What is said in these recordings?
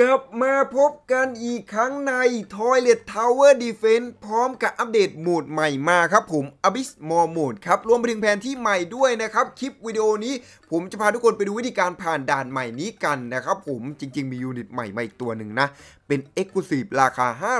กลับมาพบกันอีกครั้งใน Toilet Tower Defense พร้อมกับอัปเดตโหมดใหม่มาครับผม Abyss More Mode ครับรวมไปถึงแผนที่ใหม่ด้วยนะครับ คลิปวิดีโอนี้ ผมจะพาทุกคนไปดูวิธีการผ่านด่านใหม่นี้กันนะครับผมจริงๆมียูนิตใหม่มาอีกตัวหนึ่งนะ เป็น e x c l u s i v e ราคา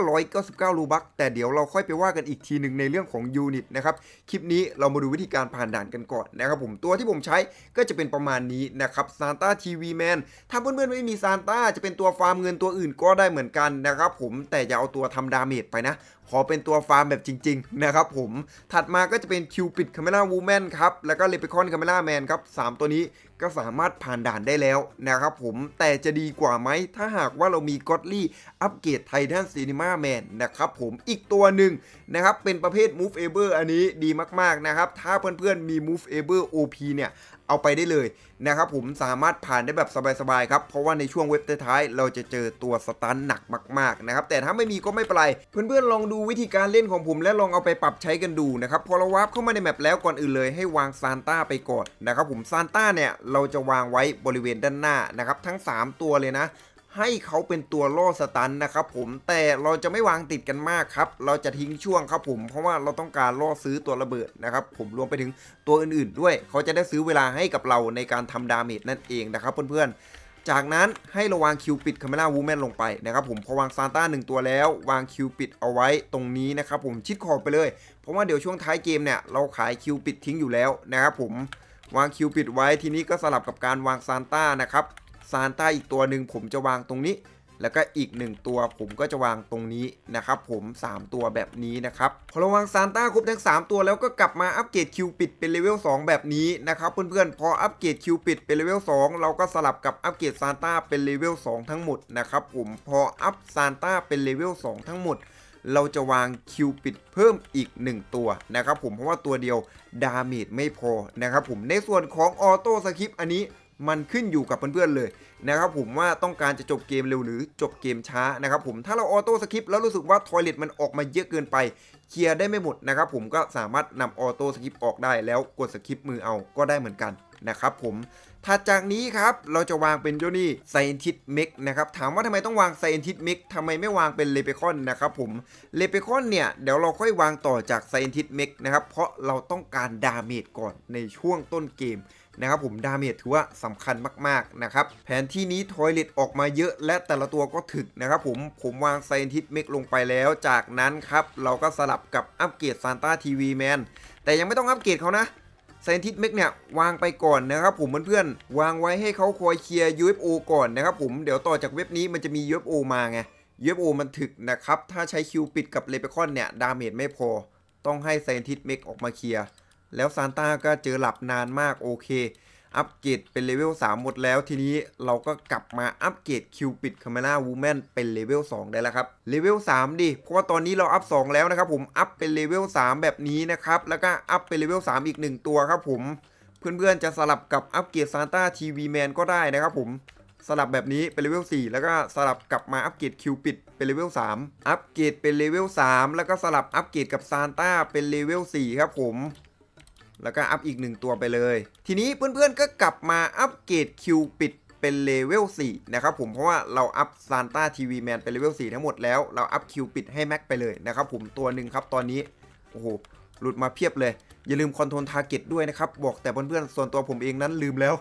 599รูบักแต่เดี๋ยวเราค่อยไปว่ากันอีกทีหนึ่งในเรื่องของยูนิตนะครับคลิปนี้เรามาดูวิธีการผ่านด่านกันก่อนนะครับผมตัวที่ผมใช้ก็จะเป็นประมาณนี้นะครับซานต้าทีวีแมนถ้าเพื่อนๆไม่มีซานต้าจะเป็นตัวฟาร์มเงินตัวอื่นก็ได้เหมือนกันนะครับผม แต่อย่าเอาตัวทำดาเมจไปนะขอเป็นตัวฟาร์มแบบจริงๆนะครับผม ถัดมาก็จะเป็นคิวปิดคาเมล่าวูแมนครับ แล้วก็เลปิคอนคาเมล่าแมนครับ3ตัวนี้ก็สามารถผ่านด่านได้แล้วนะครับผม แต่จะดีกว่าไหม ถ้าหากว่าเรามีก็อดลี่อัปเกรดไททันซีนิมาแมนนะครับผม อีกตัวหนึ่งนะครับ เป็นประเภท Move บอร์อันนี้ดีมากๆนะครับ ถ้าเพื่อนๆมี Move a b e r OP เนี่ย เอาไปได้เลยนะครับผม สามารถผ่านได้แบบสบายๆครับ เพราะว่าในช่วงเว็บท้ายๆเราจะเจอตัวสตันหนักมากๆนะครับ แต่ถ้าไม่มีก็ไม่เป็นไร เพื่อนๆลองดูวิธีการเล่นของผมและลองเอาไปปรับใช้กันดูนะครับพอเราวาร์ปเข้ามาในแมปแล้วก่อนอื่นเลยให้วางซานต้าไปก่อนนะครับผมซานต้าเนี่ย เราจะวางไว้บริเวณด้านหน้านะครับทั้ง 3 ตัวเลยนะ ให้เขาเป็นตัวล่อสตันนะครับผมแต่เราจะไม่วางติดกันมากครับเราจะทิ้งช่วงครับ ผมเพราะว่าเราต้องการล่อซื้อตัวระเบิดนะครับ ผมรวมไปถึงตัวอื่นๆ ด้วยเขาจะได้ซื้อเวลาให้กับเราในการทำดาเมจนั่นเองนะครับ เพื่อนจากนั้นให้เราวางคิวปิดคาเมล่าวูแมนลงไปนะครับผมพอวางซานต้าหนึ่งตัวแล้ว วางคิวปิดเอาไว้ตรงนี้นะครับผมชิดขอบไปเลยเพราะว่าเดี๋ยวช่วงท้ายเกมเนี่ยเราขายคิวปิดทิ้งอยู่แล้วนะครับผมวางคิวปิดไว้ทีนี้ก็สลับกับการวางซานต้านะครับซานต้าอีกตัวหนึ่งผมจะวางตรงนี้แล้วก็อีก1ตัวผมก็จะวางตรงนี้นะครับผม 3 ตัวแบบนี้นะครับพอเราวางซานต้าครบทั้ง3 ตัวแล้วก็กลับมาอัปเกรดคิวปิดเป็นเลเวล2แบบนี้นะครับเพื่อนๆพออัปเกรดคิวปิดเป็นเลเวล2เราก็สลับกับอัปเกรดซานต้าเป็นเลเวล2ทั้งหมดนะครับผมพออัปซานต้าเป็นเลเวล2ทั้งหมด เราจะวางคิวปิดเพิ่มอีก1 ตัวนะครับผมเพราะว่าตัวเดียวดาเมจไม่พอนะครับผมในส่วนของออโต้สคริปต์อันนี้มันขึ้นอยู่กับเพื่อนๆเลยนะครับผมว่าต้องการจะจบเกมเร็วหรือจบเกมช้านะครับผมถ้าเราออโต้สคริปต์แล้วรู้สึกว่าทอยเลตมันออกมาเยอะเกินไป เคลียร์ได้ไม่หมดนะครับผมก็สามารถนำออโต้สคริปต์ออกได้แล้วกดสคริปต์มือเอาก็ได้เหมือนกันนะครับผมถัดจากนี้ครับเราจะวางเป็นเจ้านี่ไซเอนทิสเมกนะครับ ถามว่าทำไมต้องวางไซเอนทิสเมกทำไมไม่วางเป็นเลเปคอนนะครับผมเลเปคอนเนี่ยเดี๋ยวเราค่อยวางต่อจากไซเอนทิสเมกนะครับเพราะเราต้องการดาเมจก่อนในช่วงต้นเกมนะครับผมดาเมจถือว่าสำคัญมากๆนะครับแผนที่นี้ทอยเลตออกมาเยอะ และแต่ละตัวก็ถึกนะครับผมผมวางไซนทิสเมกลงไปแล้วจากนั้นครับเราก็สลับกับอัปเกรดซานต้าทีวีแมนแต่ยังไม่ต้องอัปเกรดเขานะไซนทิสเมกเนี่ยวางไปก่อนนะครับผมเพื่อนๆวางไว้ให้เขาคอยเคลียร์ UFO ก่อนนะครับผมเดี๋ยวต่อจากเว็บนี้มันจะมี UFO มาไง UFO มันถึกนะครับ ถ้าใช้คิวปิดกับเลเปคอนเนี่ยดาเมจไม่พอต้องให้ไซนทิสเมกออกมาเคลียร์แล้วซานต้าก็เจอหลับนานมากโอเค อัปเกรดเป็นเลเวล3หมดแล้ว ทีนี้เราก็กลับมาอัปเกรดคิวปิดคาเมล่าวูแมนเป็นเลเวล2ได้แล้วครับเลเวล3ดิเพราะว่าตอนนี้เราอัพ2แล้วนะครับผมอัพเป็นเลเวล3แบบนี้นะครับแล้วก็อัพเป็นเลเวล3อีก 1 ตัวครับผม เพื่อนๆจะสลับกับอัปเกรดซานต้าทีวีแมนก็ได้นะครับผมสลับแบบนี้เป็นเลเวล4แล้วก็สลับกลับมาอัปเกรดคิวปิดเป็นเลเวล3อัปเกรดเป็นเลเวล3แล้วก็สลับอัปเกรดกับซานต้าเป็นเลเวล4ครับผมแล้วก็อัพอีก1ตัวไปเลย ทีนี้เพื่อนๆก็กลับมาอัปเกรดคิวปิดเป็นเลเวล4นะครับผม เพราะว่าเราอัพซานต้าทีวีแมนเป็นเลเวล4ทั้งหมดแล้ว เราอัพคิวปิดให้แม็กไปเลยนะครับผมตัวหนึ่งครับตอนนี้ โอ้โห หลุดมาเพียบเลย อย่าลืมคอนโทรลทาร์เก็ตด้วยนะครับ บอกแต่เพื่อนๆส่วนตัวผมเองนั้นลืมแล้ว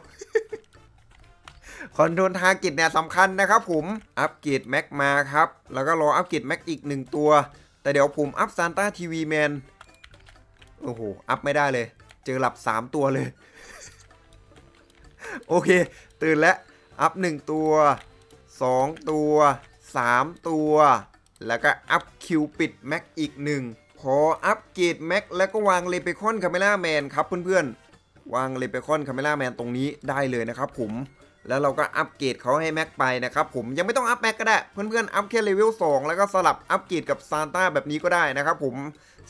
คอนโทรลทาร์เก็ตเนี่ยสำคัญนะครับผมอัปเกรดแม็กมาครับ แล้วก็รออัปเกรดแม็กอีก1ตัว แต่เดี๋ยวผมอัพซานต้าทีวีแมนโอ้โหอัพไม่ได้เลยเจอหลับ 3 ตัวเลย โอเค ตื่นแล้วอัพ1ตัว 2 ตัว 3 ตัว แล้วก็อัพคิวปิดแม็กอีก 1 พออัพเกรดแม็กแล้วก็วางเลเปคอนคาเมล่าแมนครับเพื่อนๆวางเลเปคอนคาเมล่าแมนตรงนี้ได้เลยนะครับผมแล้วเราก็อัพเกรดเขาให้แม็กไปนะครับผมยังไม่ต้องอัพแม็กก็ได้ เพื่อนๆอัพแค่เลเวล2แล้วก็สลับอัพเกรดกับซานต้าแบบนี้ก็ได้นะครับผม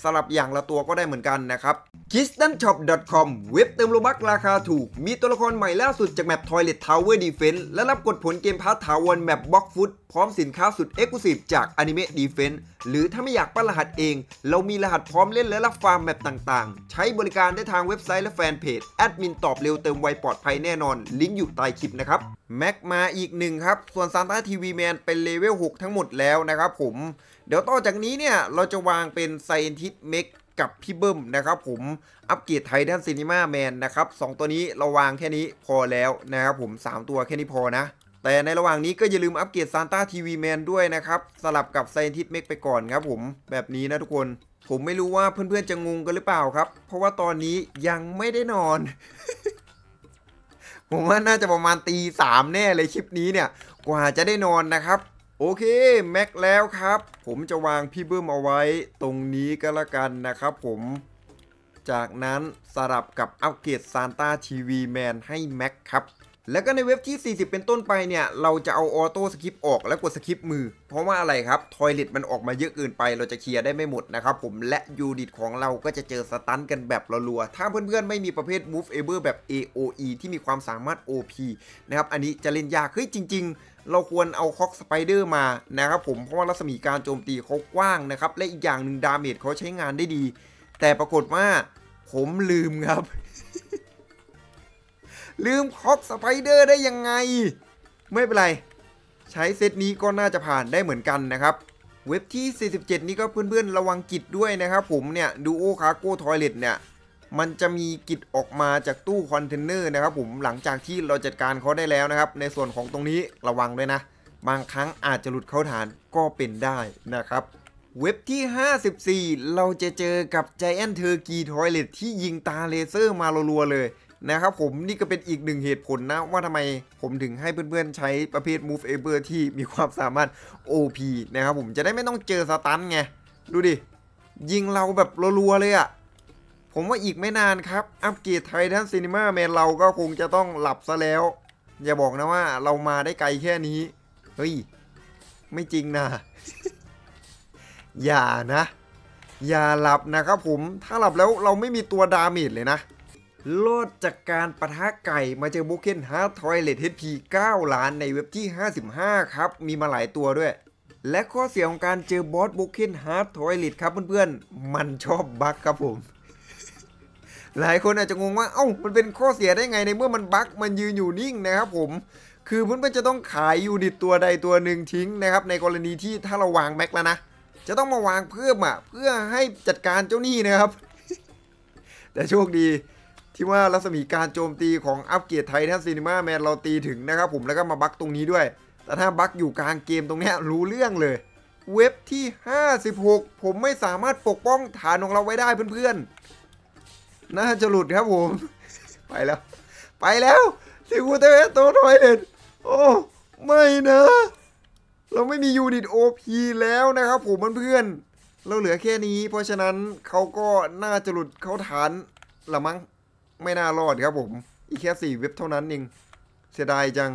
สลับอย่างละตัวก็ได้เหมือนกันนะครับ kistanshop.com เว็บเติมโลบักราคาถูก มีตัวละครใหม่ล่าสุดจากแมป Toilet Tower Defense และรับกดผลเกมพาส์ทาวน์แมปบ็อกฟุตพร้อมสินค้าสุดเอ็กซ์คลูซีฟจาก Anime Defense หรือถ้าไม่อยากปั้นรหัสเอง เรามีรหัสพร้อมเล่นและรับฟาร์มแมปต่างๆ ใช้บริการได้ทางเว็บไซต์และแฟนเพจ แอดมินตอบเร็วเติมไวปลอดภัยแน่นอน ลิงก์อยู่ใต้คลิปนะครับ แม็กมาอีกหนึ่งครับ ส่วนซานตาทีวีแมนเป็นเลเวล6ทั้งหมดแล้วนะครับผมเดี๋ยวต่อจากนี้เนี่ยเราจะวางเป็นไซน e n t i s t m กับพี่เบิ้มนะครับ ผมอัปเกรดไททันซีนีมาแมนนะครับสตัวนี้เราวางแค่นี้พอแล้วนะครับผม 3 ตัวแค่นี้พอนะ แต่ในระหว่างนี้ก็อย่าลืมอัปเกรดซานต้าทีวีแมนด้วยนะครับ สลับกับไซนทิสเมกไปก่อนครับผมแบบนี้นะทุกคน ผมไม่รู้ว่าเพื่อนๆจะงงกันหรือเปล่าครับ เพราะว่าตอนนี้ยังไม่ได้นอน ผมว่าน่าจะประมาณตีสามแน่เลยคลิปนี้เนี่ย กว่าจะได้นอนนะครับโอเคแม็กแล้วครับ ผมจะวางพี่เบิ้มเอาไว้ ตรงนี้ก็แล้วกันนะครับผม จากนั้นสลับกับอัปเกรดซานตาทีวีแมนให้แม็กครับ แล้วก็ในเว็บที่ 40 เป็นต้นไปเนี่ย เราจะเอาออโต้สคริปออกแล้วกดสคริปมือ เพราะว่าอะไรครับ ทอยเล็ตมันออกมาเยอะเกินไป เราจะเคลียร์ได้ไม่หมดนะครับผมและยูนิตของเราก็จะเจอสตันกันแบบรัวๆถ้าเพื่อนๆไม่มีประเภท Move a b e r แบบ AOE ที่มีความสามารถ OP นะครับอันนี้จะเล่นยากเฮ้ยจริง ๆเราควรเอาคอกสไปเดอร์มานะครับผมเพราะว่ารัศมีการโจมตีเขากว้างนะครับ และอีกอย่างหนึ่งดาเมจเขาใช้งานได้ดี แต่ปรากฏว่า ผมลืมครับ ลืมคอกสไปเดอร์ได้ยังไง ไม่เป็นไร ใช้เซตนี้ก็น่าจะผ่านได้เหมือนกันนะครับ เว็บที่ 47 นี้ก็เพื่อนๆระวังกิดด้วยนะครับ ผมเนี่ยดูโอคาโก้ทอยเลตเนี่ยมันจะมีกิจออกมาจากตู้คอนเทนเนอร์นะครับ ผมหลังจากที่เราจัดการเขาได้แล้วนะครับ ในส่วนของตรงนี้ระวังด้วยนะ บางครั้งอาจจะหลุดเข้าฐานก็เป็นได้นะครับ เว็บที่ 54 เราจะเจอกับ Giant Turkey Toilet ที่ยิงตาเลเซอร์มารัวๆเลยนะครับผมนี่ก็เป็นอีกหนึ่งเหตุผลนะว่าทำไมผมถึงให้เพื่อนๆใช้ประเภท Move a b e r ที่มีความสามารถ OP นะครับ ผมจะได้ไม่ต้องเจอสตันไง ดูดิยิงเราแบบรัวๆเลยอะผมว่าอีกไม่นานครับ อัปเกรดไททันซีนีมาแมนเราก็คงจะต้องหลับซะแล้ว อย่าบอกนะว่าเรามาได้ไกลแค่นี้ เฮ้ย ไม่จริงนะอย่านะ อย่าหลับนะครับผมถ้าหลับแล้วเราไม่มีตัวดาเมจเลยนะ โลดจากการประทะไก่มาเจอบุคเคนฮาร์ททอยเลตเฮดพี9ล้านในเว็บที่ 55 ครับ มีมาหลายตัวด้วย และข้อเสียของการเจอบอสบุคเคนฮาร์ททอยเลตครับเพื่อนๆมันชอบบั๊กครับผมหลายคนอาจจะงงว่าเอ้ามันเป็นข้อเสียได้ไงในเมื่อมันบั๊กมันยืนอยู่นิ่งนะครับผม คือเพื่อนๆจะต้องขายยูนิตตัวใดตัวหนึ่งทิ้งนะครับ ในกรณีที่ถ้าเราวางแม็กแล้วนะ จะต้องมาวางเพิ่มอ่ะเพื่อให้จัดการเจ้าหนี้นะครับ แต่โชคดีที่ว่ารัศมีการโจมตีของอัพเกรดไททันซีนีมาแมนเราตีถึงนะครับผมแล้วก็มาบั๊กตรงนี้ด้วย แต่ถ้าบั๊กอยู่กลางเกมตรงนี้รู้เรื่องเลยเว็บที่ 56 ผมไม่สามารถปกป้องฐานของเราไว้ได้เพื่อนน่าจะหลุดครับผม ไปแล้ว ไปแล้วซิกูเตโตทอยเด็ดโอ้ ไม่นะ เราไม่มียูนิตโอพีแล้วนะครับผมเพื่อนๆ เราเหลือแค่นี้ เพราะฉะนั้นเขาก็น่าจะหลุดเขาฐานละมั้ง ไม่น่ารอดครับผม อีกแค่สี่เว็บเท่านั้นเองเสียดายจัง